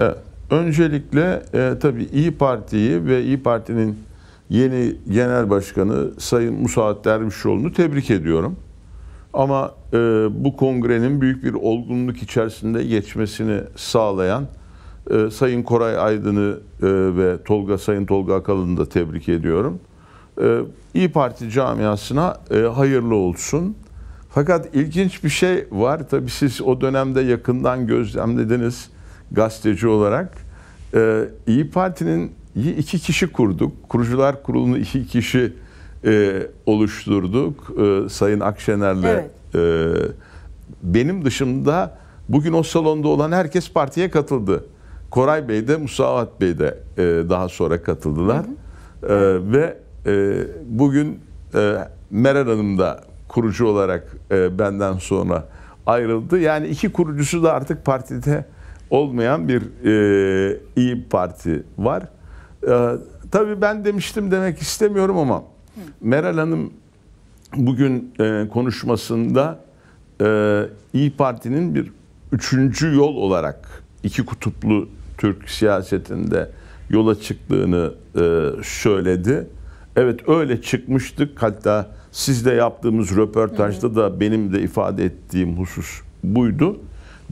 E, öncelikle e, tabii İyi Parti'yi ve İyi Parti'nin yeni genel başkanı Sayın Musaat Dervişoğlu'nu tebrik ediyorum. Ama e, bu kongrenin büyük bir olgunluk içerisinde geçmesini sağlayan e, Sayın Koray Aydın'ı e, ve Tolga Sayın Tolga Akalın'ı da tebrik ediyorum. E, İyi Parti camiasına e, hayırlı olsun. Fakat ilginç bir şey var. Tabii siz o dönemde yakından gözlemlediniz gazeteci olarak e, İyi Parti'nin iki kişi kurduk. Kurucular Kurulu'nu iki kişi e, oluşturduk. E, Sayın Akşener'le evet. e, benim dışımda bugün o salonda olan herkes partiye katıldı. Koray Bey de Musavat Bey de e, daha sonra katıldılar. E, ve e, bugün e, Meral Hanım da kurucu olarak e, benden sonra ayrıldı. Yani iki kurucusu da artık partide olmayan bir e, İyi Parti var. E, tabii ben demiştim demek istemiyorum ama Meral Hanım bugün e, konuşmasında e, İyi Parti'nin bir üçüncü yol olarak iki kutuplu Türk siyasetinde yola çıktığını e, söyledi. Evet öyle çıkmıştık hatta sizle yaptığımız röportajda da benim de ifade ettiğim husus buydu.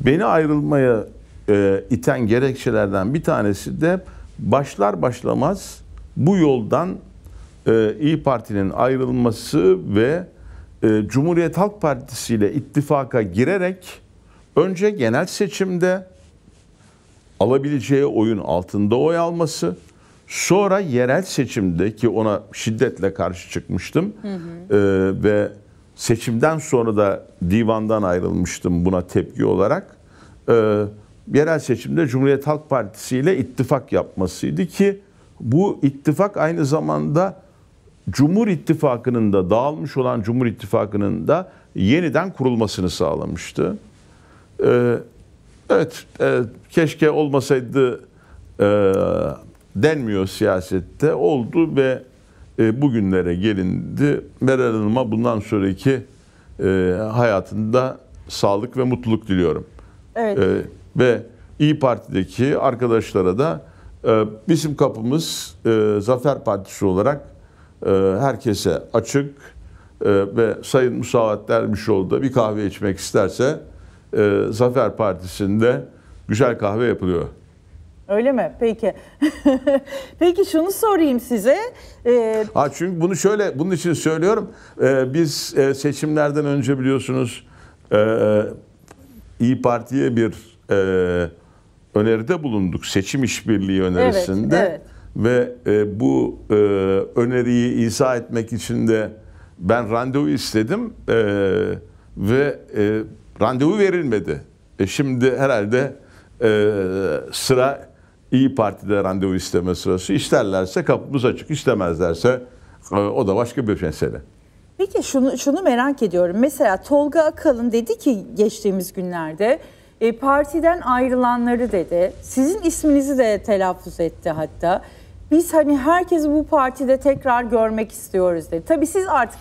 Beni ayrılmaya e, iten gerekçelerden bir tanesi de başlar başlamaz bu yoldan e, İyi Parti'nin ayrılması ve e, Cumhuriyet Halk Partisi ile ittifaka girerek önce genel seçimde alabileceği oyun altında oy alması, sonra yerel seçimde ki ona şiddetle karşı çıkmıştım hı hı. E, ve seçimden sonra da divandan ayrılmıştım buna tepki olarak. E, yerel seçimde Cumhuriyet Halk Partisi ile ittifak yapmasıydı ki bu ittifak aynı zamanda Cumhur İttifakı'nın da dağılmış olan Cumhur İttifakı'nın da yeniden kurulmasını sağlamıştı. Ee, evet, e, keşke olmasaydı e, denmiyor siyasette. Oldu ve e, bugünlere gelindi. Meral Hanım'a bundan sonraki e, hayatında sağlık ve mutluluk diliyorum. Evet. E, ve İyi Parti'deki arkadaşlara da e, bizim kapımız e, Zafer Partisi olarak e, herkese açık e, ve Sayın Musavat Dermişoğlu da bir kahve içmek isterse e, Zafer Partisi'nde güzel kahve yapılıyor. Öyle mi? Peki. Peki şunu sorayım size. Ee... Ha çünkü bunu şöyle bunun için söylüyorum. Ee, biz e, seçimlerden önce biliyorsunuz e, İyi Parti'ye bir e, öneride bulunduk seçim işbirliği önerisinde. Evet, evet. Ve e, bu e, öneriyi izah etmek için de ben randevu istedim e, ve e, randevu verilmedi. E şimdi herhalde e, sıra İyi Parti'de randevu isteme sırası. İsterlerse kapımız açık, istemezlerse e, o da başka bir mesele. Peki şunu şunu merak ediyorum. Mesela Tolga Akalın dedi ki geçtiğimiz günlerde e, partiden ayrılanları dedi. Sizin isminizi de telaffuz etti hatta. Biz hani herkesi bu partide tekrar görmek istiyoruz dedi. Tabii siz artık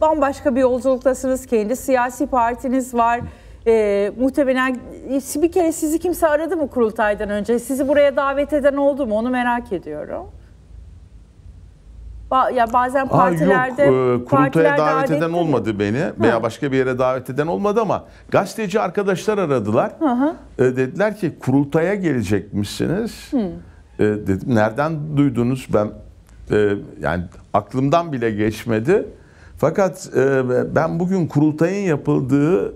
bambaşka bir yolculuktasınız kendi siyasi partiniz var. E, muhtemelen e, bir kere sizi kimse aradı mı kurultaydan önce? Sizi buraya davet eden oldu mu? Onu merak ediyorum. Ba ya bazen partilerde Aa, yok, e, kurultaya davet eden mi? olmadı beni ha. veya başka bir yere davet eden olmadı ama gazeteci arkadaşlar aradılar. Hı hı. E, dediler ki kurultaya gelecekmişsiniz. Hı. E, dedim nereden duydunuz ben e, yani aklımdan bile geçmedi. Fakat ben bugün kurultayın yapıldığı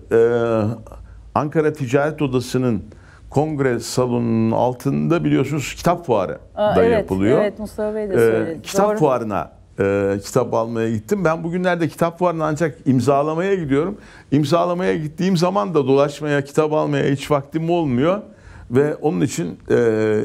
Ankara Ticaret Odası'nın kongre salonunun altında biliyorsunuz kitap fuarı Aa, da evet, yapılıyor. Evet Mustafa Bey de ee, söyledi. Ee, kitap Doğru. fuarına e, kitap almaya gittim. Ben bugünlerde kitap fuarına ancak imzalamaya gidiyorum. İmzalamaya gittiğim zaman da dolaşmaya, kitap almaya hiç vaktim olmuyor. Ve onun için e,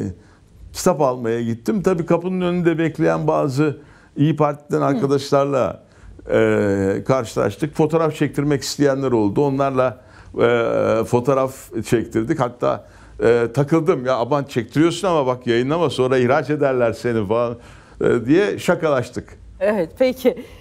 kitap almaya gittim. Tabii kapının önünde bekleyen bazı İyi Parti'den arkadaşlarla e, karşılaştık. Fotoğraf çektirmek isteyenler oldu. Onlarla e, fotoğraf çektirdik. Hatta e, takıldım ya aban çektiriyorsun ama bak yayınlama sonra ihraç ederler seni falan e, diye şakalaştık. Evet peki.